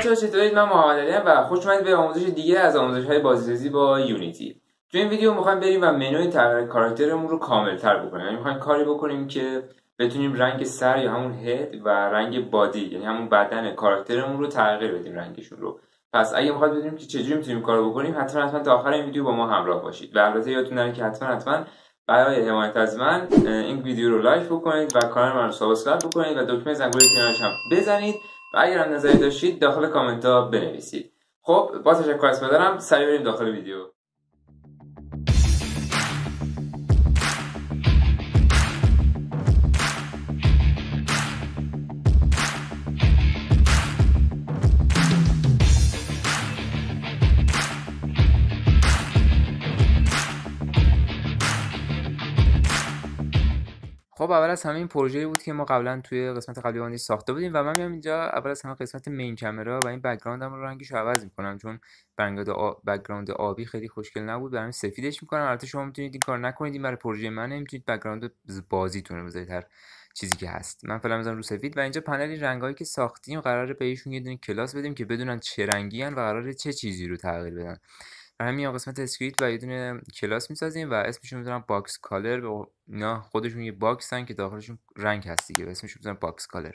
بچه‌ها چطوری من محمد و خوش اومدید به آموزش دیگه از آموزش های با یونیتی تو این ویدیو می‌خوام بریم و منوی تغییر کاراکترمون رو کامل‌تر بکنیم یعنی می‌خوام کاری بکنیم که بتونیم رنگ سر یا همون هد و رنگ بادی یعنی همون بدن کاراکترمون رو تغییر بدیم رنگشون رو پس اگه می‌خواد بدونیم که چجوری می‌تونیم کارو بکنیم حتما حتما تا آخر این ویدیو با ما همراه باشید و البته یادتون نره که حتما حتما برای حمایت از من این ویدیو رو لایک بکنید و کانال من رو سابسکرایب بکنید و دکمه زنگوله هم بزنید و اگر هم نظری داشتید داخل کامنت ها بنویسید خب با تشکر از پدرم سریع بریم داخل ویدیو خب، اول از همه این پروژه بود که ما قبلا توی قسمت قبلی ساخته بودیم و من میام اینجا اول از همه قسمت مین کامرا و این بک‌گراندم رو رنگش عوض میکنم چون بک‌گراند آبی خیلی خوشگل نبود برام سفیدش می‌کنم. البته شما میتونید این کار نکنید این برای پروژه من میتونید بک‌گراند بازیتون رو بذارید هر چیزی که هست من فعلا می‌ذارم رو سفید و اینجا پنل رنگایی که ساختیم قراره بهشون یه دونه کلاس بدیم که بدونن چه رنگی و قراره چه چیزی رو تغییر بدن همین قسمت اسکریت و یه دونه کلاس میسازیم و اسمشون میذارم باکس کالر به اینا خودشون یه باکسن که داخلشون رنگ هست دیگه اسمش میذارم باکس کالر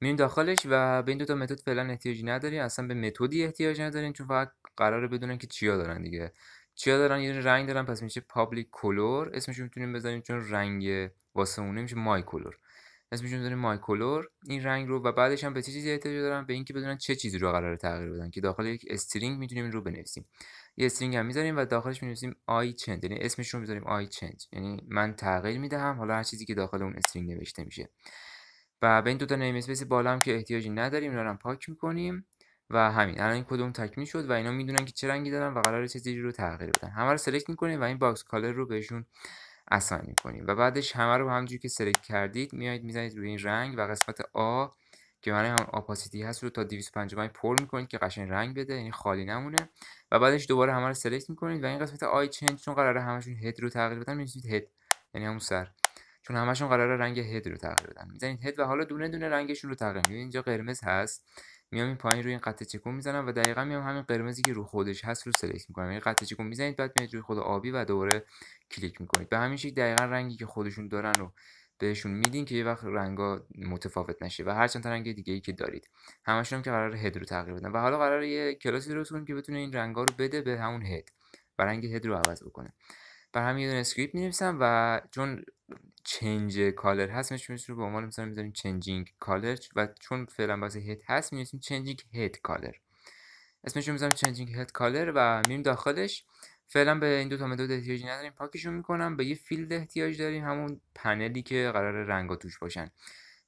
میریم داخلش و به این دوتا متد فعلا احتیاجی نداریم اصلا به متدی احتیاج نداریم چون فقط قراره بدونن که چیا دارن دیگه چیا دارن یه رنگ دارن پس میشه پابلیک کلور اسمش میتونیم بذاریم چون رنگ واسه اونه میشه مای کلور اسمش میذاریم مای کلور این رنگ رو و بعدش هم به چیزی احتیاج دارن به اینکه بدونن چه چیزی رو قراره تغییر بدن که داخل یک استرینگ میتونیم این رو بنویسیم یه استرینگ هم میذاریم و داخلش می‌نویسیم آی چنج یعنی اسمش رو میذاریم آی چنج یعنی من تغییر میدهم حالا هر چیزی که داخل اون استرینگ نوشته میشه و به این دو تا نیم اسپیس بالا هم که احتیاجی نداریم اینا رو پاک میکنیم و همین الان این کدوم تکمیل شد و اینا میدونن که چه رنگی دارن و قرار چیزی رو تغییر بدن همه رو سلکت میکنیم و این باکس کالر رو بهشون اسائن میکنیم و بعدش همه رو همونجوری که سلکت کردید میایید میزنید روی این رنگ و قسمت آ که برای هم آپاسیتی هست رو تا 255 پر میکنید که قشنگ رنگ بده یعنی خالی نمونه و بعدش دوباره همه رو سلکت میکنید و این قسمت آی چنج چون قراره همشون هد رو تغییر بدن میزنید هد یعنی همون سر چون همشون قراره رنگ هد رو تغییر بدن میزنید هد و حالا دونه دونه رنگشون رو تغییر میدید اینجا قرمز هست میام این پایین روی این قطعه چکون میزنم و دقیقا میام همین قرمزی که رو خودش هست رو سلکت میکنم یعنی قطعه چکون میزنید بعد میاد روی خود آبی و دوباره کلیک میکنید به همین شکل دقیقا رنگی که خودشون دارن رو بهشون میدین که یه وقت رنگا متفاوت نشه و هر چند رنگ دیگه ای که دارید همشون هم که قرار هد رو تغییر بدن و حالا قرار یه کلاسی درست کنیم که بتونه این رنگا رو بده به همون هد و رنگ هد رو عوض بکنه بر همین یه دونه اسکریپت و چون چنج کالر هست میشه رو به عنوان مثلا می‌ذاریم چنجینگ کالر و چون فعلا واسه هد هست می‌نویسیم چنجینگ هد کالر اسمش رو می‌ذارم چنجینگ هد کالر و میریم داخلش فعلا به این دو تا متد احتیاجی نداریم پاکشون میکنم به یه فیلد احتیاج داریم همون پنلی که قرار رنگا توش باشن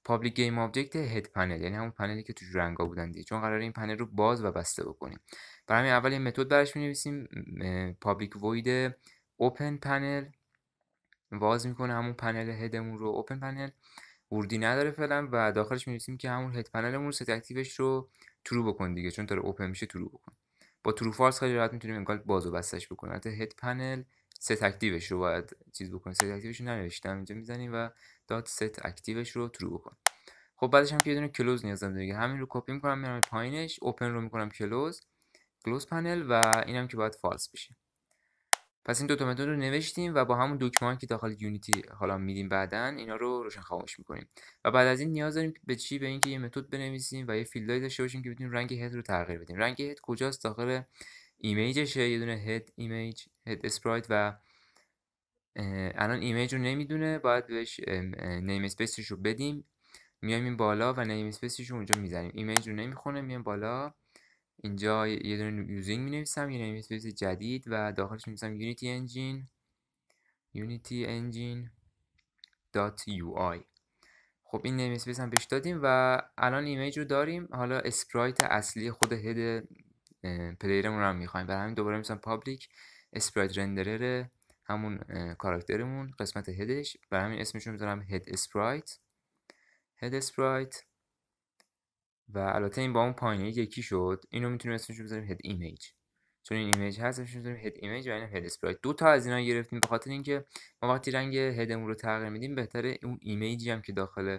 پابلیک گیم آبجکت هد پنل یعنی همون پنلی که توش رنگا بودن دیگه چون قرار این پنل رو باز و بسته بکنیم برای همین اول یه متد براش مینویسیم پابلیک وید اوپن پنل باز میکنه همون پنل هدمون رو اوپن پنل وردی نداره فعلا و داخلش می‌نویسیم که همون هد پنلمون ست اکتیوش رو ترو بکن دیگه چون داره اوپن میشه ترو بکن با تروفارس خیلی راحت میتونیم انگار باز و بستش بکنیم حتی هد پنل ست اکتیوش رو باید چیز بکنیم ست اکتیوش رو ننوشتم اینجا میزنیم و دات ست اکتیوش رو ترو بکن خب بعدش هم که یه دونه کلوز نیاز دارم دیگه همین رو کپی میکنم میرم پایینش اوپن رو میکنم کلوز کلوز پنل و اینم که باید فالس بشه پس این دوتا متد رو نوشتیم و با همون دکمه که داخل یونیتی حالا میدیم بعدا اینا رو روشن خاموش میکنیم و بعد از این نیاز داریم به چی به اینکه یه متد بنویسیم و یه فیلدای داشته باشیم که بتونیم رنگ هد رو تغییر بدیم رنگ هد کجاست داخل ایمیجشه یه دونه هد ایمیج هد اسپرایت و الان ایمیج رو نمیدونه باید بهش نیم اسپیسش رو بدیم میایم این بالا و نیم اسپیسش رو اونجا میزنیم ایمیج رو نمیخونه میایم بالا اینجا یه دونه یوزینگ می نویسم یه جدید و داخلش می نویسم یونیتی انجین یونیتی انجین دات یو آی خب این نیم هم بهش دادیم و الان ایمیج رو داریم حالا اسپرایت اصلی خود هد پلیرمون رو هم میخوایم برای همین دوباره میسم پابلیک اسپرایت رندرر همون کاراکترمون قسمت هدش برای همین اسمشون میذارم هد اسپرایت هد اسپرایت و البته این با اون پایینه یکی شد اینو میتونیم اسمش بذاریم هد ایمیج چون این ایمیج هست اسمش بذاریم هد ایمیج و اینم هد اسپرایت دو تا از اینا گرفتیم به خاطر اینکه ما وقتی رنگ هدمون رو تغییر میدیم بهتره اون ایمیجی هم که داخل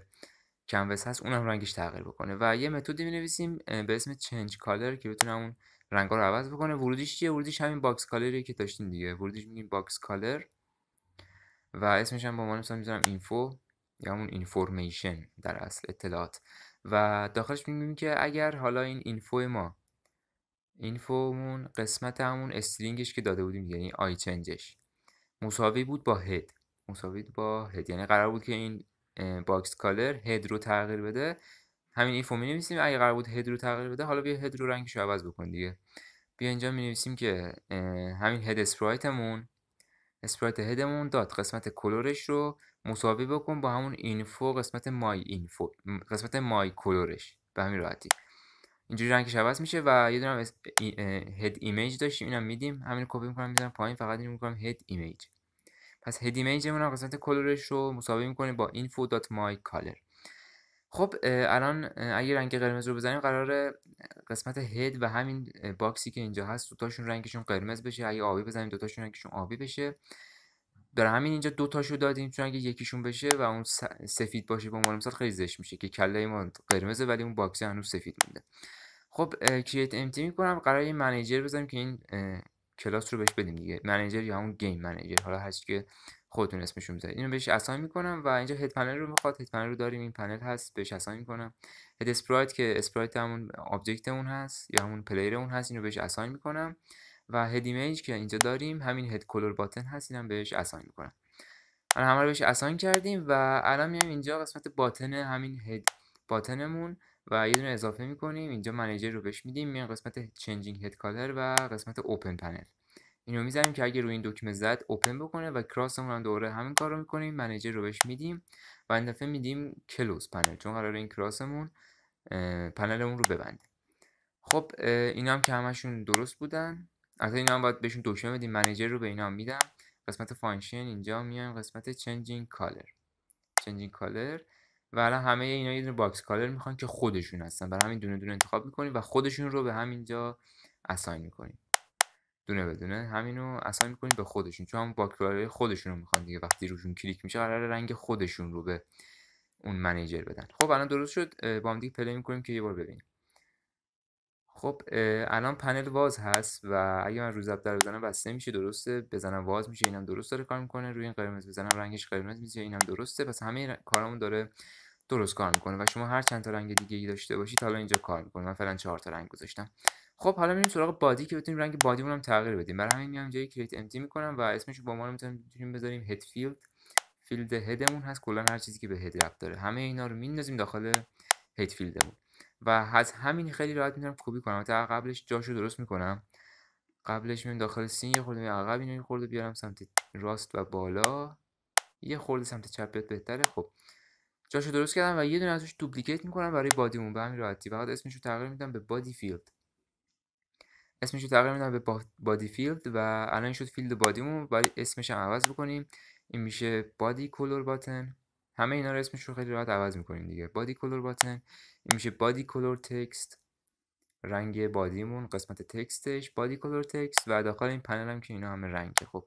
کنوس هست اونم رنگش تغییر بکنه و یه متدی نویسیم به اسم چنج کالر که بتونه اون رنگا رو عوض بکنه ورودیش چیه ورودیش همین باکس کالری که داشتیم دیگه ورودیش میگیم باکس کالر و اسمش هم به عنوان مثلا میذارم اینفو یا همون اینفورمیشن در اصل اطلاعات و داخلش میبینیم که اگر حالا این اینفو ما اینفومون قسمت همون استرینگش که داده بودیم یعنی آی چنجش مساوی بود با هد مساوی با هد یعنی قرار بود که این باکس کالر هد رو تغییر بده همین اینفو می نویسیم اگه قرار بود هد رو تغییر بده حالا بیا هد رو رنگش عوض بکن دیگه بیا اینجا می نویسیم که همین هد اسپرایتمون اسپرایت هدمون داد قسمت کلورش رو مساوی بکن با همون اینفو قسمت مای اینفو قسمت مای کلورش به همین راحتی اینجوری رنگش عوض میشه و یه دونه هد ایمیج داشتیم اینم میدیم همین کپی میکنم میذارم پایین فقط اینو میکنم هد ایمیج پس هد ایمیجمون هم قسمت کلورش رو مساوی میکنه با اینفو کلور خب الان اگه رنگ قرمز رو بزنیم قراره قسمت هد و همین باکسی که اینجا هست دوتاشون رنگشون قرمز بشه اگه آبی بزنیم دوتاشون رنگشون آبی بشه در همین اینجا دوتاشو دادیم چون اگه یکیشون بشه و اون سفید باشه به با عنوان مثال خیلی زشت میشه که کله ما قرمزه ولی اون باکسی هنوز سفید مونده خب کریت تی میکنم قرار این منیجر بزنیم که این کلاس رو بهش بدیم دیگه منیجر یا همون گیم منیجر حالا هست که خودتون اسمشون بذارید اینو بهش اساین میکنم و اینجا هد پنل رو میخواد هد پنل رو داریم این پنل هست بهش اساین میکنم هد اسپرایت که اسپرایت همون آبجکت اون هست یا همون پلیر اون هست اینو بهش اساین میکنم و هد ایمیج که اینجا داریم همین هد کلر باتن هست اینم بهش اساین میکنم الان همه رو بهش اساین کردیم و الان میایم اینجا قسمت باتن همین هد باتنمون و یه دونه اضافه میکنیم اینجا منیجر رو بهش میدیم میایم قسمت چنجینگ هد کالر و قسمت اوپن پنل اینو میزنیم که اگه روی این دکمه زد اوپن بکنه و کراسمون هم دوره همین کار رو میکنیم منیجر رو بهش میدیم و این دفعه میدیم کلوز پنل چون قرار این کراسمون پنلمون رو ببنده خب اینا هم که همشون درست بودن از اینا هم باید بهشون دکمه بدیم منیجر رو به اینا میدم قسمت فانکشن اینجا میان قسمت چنجین کالر چنجینگ کالر و الان همه اینا یه دونه باکس کالر میخوان که خودشون هستن برای همین دونه دونه انتخاب میکنیم و خودشون رو به همینجا اساین میکنیم دونه بدونه همینو اصلا میکنید به خودشون چون همون باکتری خودشون رو میخوان دیگه وقتی روشون کلیک میشه قرار رنگ خودشون رو به اون منیجر بدن خب الان درست شد با هم دیگه پلی میکنیم که یه بار ببینیم خب الان پنل واز هست و اگه من روز در بزنم بسته میشه درسته بزنم واز میشه اینم درست داره کار میکنه روی این قرمز بزنم رنگش قرمز میشه اینم درسته پس همه کارمون داره درست کار میکنه و شما هر چند تا رنگ دیگه ای داشته باشید حالا اینجا کار میکنه من فعلا چهار تا رنگ گذاشتم خب حالا میریم سراغ بادی که بتونیم رنگ بادی هم تغییر بدیم برای همین میام جای کریت امتی میکنم و اسمش رو با ما میتونیم بذاریم هد فیلد فیلد هدمون هست کلا هر چیزی که به هد رپ داره همه اینا رو میندازیم داخل هد فیلدمون و از همین خیلی راحت میتونم کپی کنم تا قبلش جاشو درست میکنم قبلش میام داخل سین یه خورده عقب اینو خورده بیارم سمت راست و بالا یه خورده سمت چپ بیاد بهتره خب جاشو درست کردم و یه دونه ازش دوپلیکیت میکنم برای بادیمون به همین راحتی فقط اسمش رو تغییر میدم به بادی فیلد اسمش رو تغییر میدم به بادی فیلد و الان شد فیلد بادیمون ولی اسمش هم عوض بکنیم این میشه بادی کلور باتن همه اینا رو اسمش رو خیلی راحت عوض میکنیم دیگه بادی کلور باتن این میشه بادی کلور تکست رنگ بادیمون قسمت تکستش بادی کلور تکست و داخل این پنل هم که اینا همه رنگه خب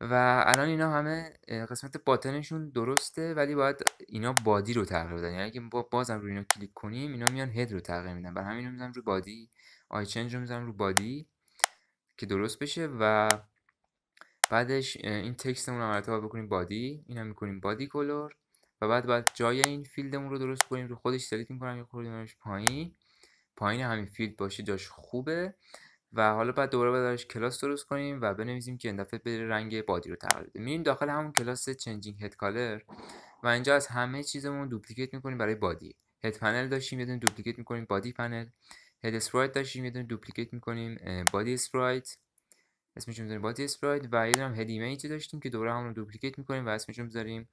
و الان اینا همه قسمت باتنشون درسته ولی باید اینا بادی رو تغییر بدن یعنی اگه بازم روی اینا کلیک کنیم اینا میان هد رو تغییر میدن بر همین رو روی بادی آی چنج رو میزنم رو بادی که درست بشه و بعدش این تکستمون رو ارتباط بکنیم بادی این هم میکنیم بادی کلور و بعد بعد جای این فیلدمون رو درست کنیم رو خودش سلیت میکنم یه خوردیمش پایین پایین همین فیلد باشه جاش خوبه و حالا بعد دوباره بعدش کلاس درست کنیم و بنویسیم که این دفعه رنگ بادی رو تغییر بده میریم داخل همون کلاس چنجینگ هد کالر و اینجا از همه چیزمون دوپلیکیت میکنیم برای بادی هد پنل داشتیم یه دوپلیکیت میکنیم بادی پنل هد اسپرایت داشتیم یه دونه دوپلیکیت میکنیم بادی اسپرایت اسمش رو می‌ذاریم بادی اسپرایت و یه دونه هد ایمیج داشتیم که دوباره همون رو دوپلیکیت میکنیم و اسمش رو میذاریم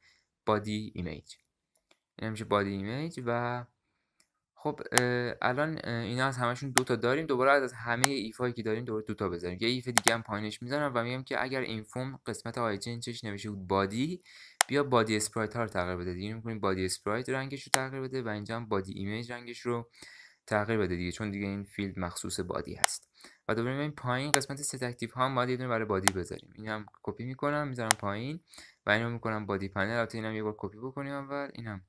بادی ایمیج این میشه بادی ایمیج و خب الان اینا از همشون دو تا داریم دوباره از, همه ایف که داریم دوباره دو تا بذاریم یه ایف دیگه هم پایینش میذارم و میگم که اگر این فرم قسمت آیجن چش نوشته بود بادی بیا بادی اسپرایت ها رو تغییر بده دیگه میکنیم بادی اسپرایت رنگش رو تغییر بده و اینجا هم بادی ایمیج رنگش رو تغییر بده دیگه چون دیگه این فیلد مخصوص بادی هست و دوباره این پایین قسمت ست ها هم باید یه دونه برای بادی بذاریم این هم کپی میکنم میذارم پایین و اینو میکنم بادی پنل البته هم یه بار کپی بکنیم اول هم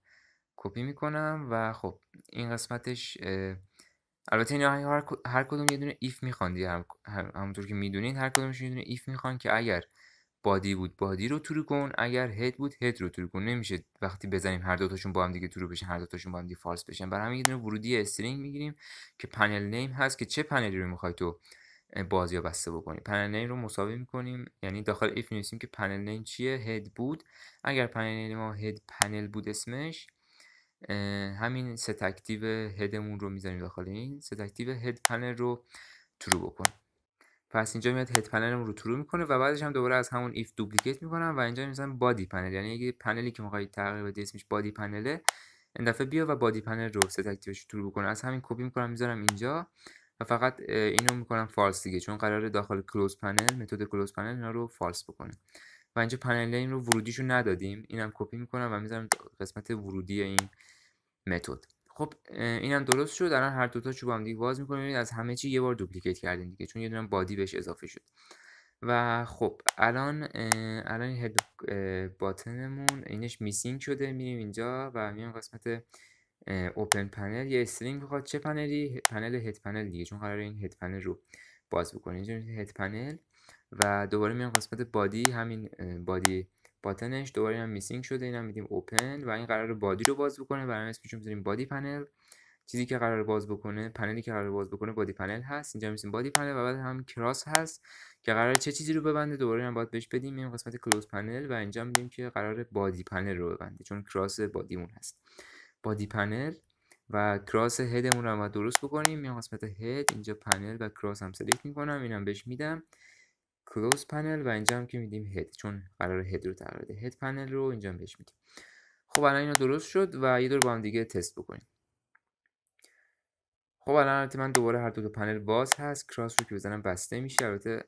کپی میکنم و خب این قسمتش البته این هر, کدوم یه دونه ایف میخوان دیگه همونطور که میدونین هر کدومش یه دونه ایف میخوان که اگر بادی بود بادی رو ترو کن اگر هد بود هد رو ترو کن نمیشه وقتی بزنیم هر دوتاشون با هم دیگه ترو بشن هر دوتاشون با هم دیگه فالس بشن برای همین یه دونه ورودی استرینگ میگیریم که پنل نیم هست که چه پنلی رو میخوای تو بازی یا بسته بکنیم پنل نیم رو مساوی میکنیم یعنی داخل ایف نیستیم که پنل نیم چیه هد بود اگر پنل ما هد پنل بود اسمش همین ست هدمون رو میزنیم داخل این ستکتیو هد پنل رو ترو بکنیم پس اینجا میاد هد پنلمون رو ترو میکنه و بعدش هم دوباره از همون ایف دوپلیکیت میکنم و اینجا میزنم بادی پنل یعنی یه پنلی که میخواهید تغییر بدی اسمش بادی پنله این دفعه بیا و بادی پنل رو ست اکتیوش ترو بکنه از همین کپی میکنم میذارم اینجا و فقط اینو میکنم فالس دیگه چون قراره داخل کلوز پنل متد کلوز پنل اینا رو فالس بکنه و اینجا پنل این رو ورودیشو ندادیم اینم کپی میکنم و میذارم قسمت ورودی این متد خب اینم درست شد الان هر دوتا چوب هم دیگه باز میکنیم از همه چی یه بار دوپلیکیت کردیم دیگه چون یه دونه بادی بهش اضافه شد و خب الان الان هد باتنمون اینش میسینگ شده میریم اینجا و میایم قسمت اوپن پنل یه استرینگ بخواد چه پنلی پنل هد پنل دیگه چون قرار این هد پنل رو باز بکنیم اینجا هد پنل و دوباره میام قسمت بادی همین بادی باتنش دوباره هم میسینگ شده اینا میدیم اوپن و این قرار بادی رو باز بکنه برای اسمش میذاریم بادی پنل چیزی که قرار باز بکنه پنلی که قرار باز بکنه بادی پنل هست اینجا میسیم بادی پنل و بعد هم کراس هست که قرار چه چیزی رو ببنده دوباره هم باید بهش بدیم این قسمت کلوز پنل و اینجا میدیم که قرار بادی پنل رو ببنده چون کراس بادی بادیمون هست بادی پنل و کراس هدمون رو هم درست بکنیم میام قسمت هد اینجا پنل و کراس هم سلیکت میکنم اینم بهش میدم کلوز پنل و اینجا هم که میدیم هد چون قرار هد رو تغییر بده هد پنل رو اینجا بهش میدیم خب الان اینا درست شد و یه دور با هم دیگه تست بکنیم خب الان من دوباره هر دو تا پنل باز هست کراس رو که بزنم بسته میشه البته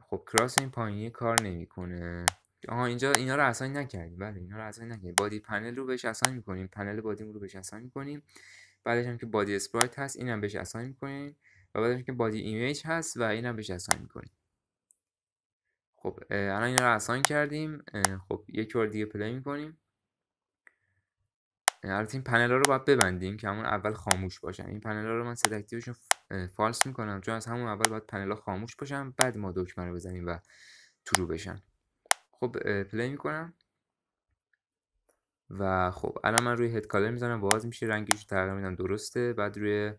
خب کراس این پایینی کار نمیکنه آها اینجا اینا رو اسائن نکردیم بله اینا رو اسائن نکردیم بادی پنل رو بهش اسائن میکنیم پنل بادیمون رو بهش اسائن میکنیم بعدش هم که بادی اسپرایت هست اینم بهش اسائن میکنیم و بعدش که بادی ایمیج هست و اینم بهش اسائن میکنیم خب الان این رو اسان کردیم خب یک بار دیگه پلی کنیم البته این پنل ها رو باید ببندیم که همون اول خاموش باشن این پنل ها رو من سلکتیوشون فالس کنم چون از همون اول باید پنل ها خاموش باشن بعد ما دکمه رو بزنیم و ترو بشن خب پلی کنم و خب الان من روی هد کالر میزنم باز میشه رنگش رو تغییر میدم درسته بعد روی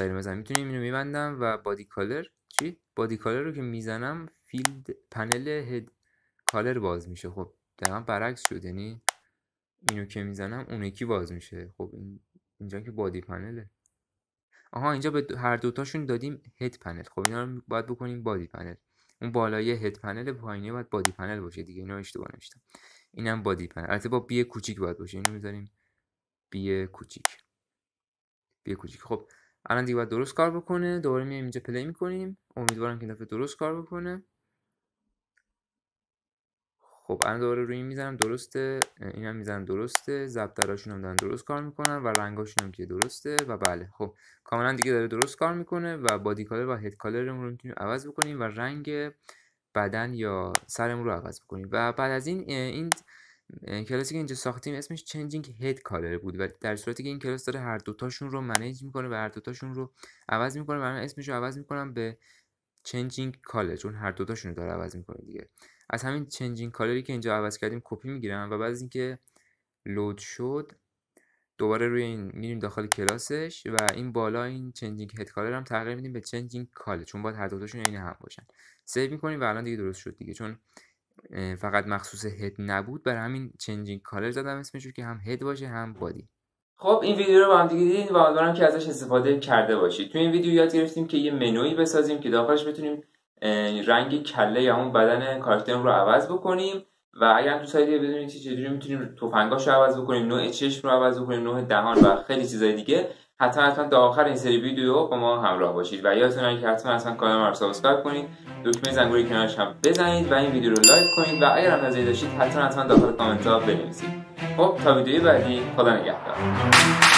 هم میتونیم اینو میبندم و بادی کالر چی بادی کالر رو که میزنم فیلد پنل هد کالر باز میشه خب دقیقا برعکس شد یعنی اینو که میزنم اون یکی باز میشه خب این... اینجا که بادی پنله آها اینجا به هر دوتاشون دادیم هد پنل خب اینا رو باید بکنیم بادی پنل اون بالای هد پنل پایینی باید بادی پنل باشه دیگه اینو اشتباه نوشتم اینم بادی پنل البته با بی کوچیک باید باشه اینو میذاریم بی کوچیک بی کوچیک خب الان دیگه باید درست کار بکنه دوباره میایم اینجا پلی میکنیم امیدوارم که دفعه درست کار بکنه خب الان دوباره روی میزنم درسته اینم میزنم درسته ضبط دراشون هم دارن درست کار میکنن و رنگاشون هم که درسته و بله خب کاملا دیگه داره درست کار میکنه و بادی کالر و هد کالرمون رو میتونیم عوض بکنیم و رنگ بدن یا سرمون رو عوض بکنیم و بعد از این این کلاسی که اینجا ساختیم اسمش چنجینگ هد کالر بود و در صورتی که این کلاس داره هر دوتاشون رو منیج میکنه و هر دوتاشون رو عوض میکنه و من اسمش رو عوض میکنم به چنجینگ کالر چون هر دوتاشون رو داره عوض میکنه دیگه از همین چنجین کالری که اینجا عوض کردیم کپی میگیرم و بعد از اینکه لود شد دوباره روی این میریم داخل کلاسش و این بالا این چنجینگ هد کالر هم تغییر میدیم به چنجینگ کالر چون باید هر دوتاشون عین هم باشن سیو میکنیم و الان دیگه درست شد دیگه چون فقط مخصوص هد نبود برای همین چنجینگ کالر زدم اسمش که هم هد باشه هم بادی خب این ویدیو رو با هم دیگه دیدید و امیدوارم که ازش استفاده کرده باشید تو این ویدیو یاد گرفتیم که یه منوی بسازیم که داخلش بتونیم رنگ کله یا اون بدن کارکترمون رو عوض بکنیم و اگر تو سایت بدونید چه چجوری میتونیم تفنگاش رو عوض بکنیم نوع چشم رو عوض بکنیم نوع دهان و خیلی چیزای دیگه حتما حتما تا آخر این سری ویدیو با ما همراه باشید و یادتون نره که حتما حتما کانال رو سابسکرایب کنید دکمه زنگوله کنارش هم بزنید و این ویدیو رو لایک کنید و اگر هم نظری داشتید حتما حتما داخل کامنت بنویسید خب تا ویدیو بعدی خدا نگهدار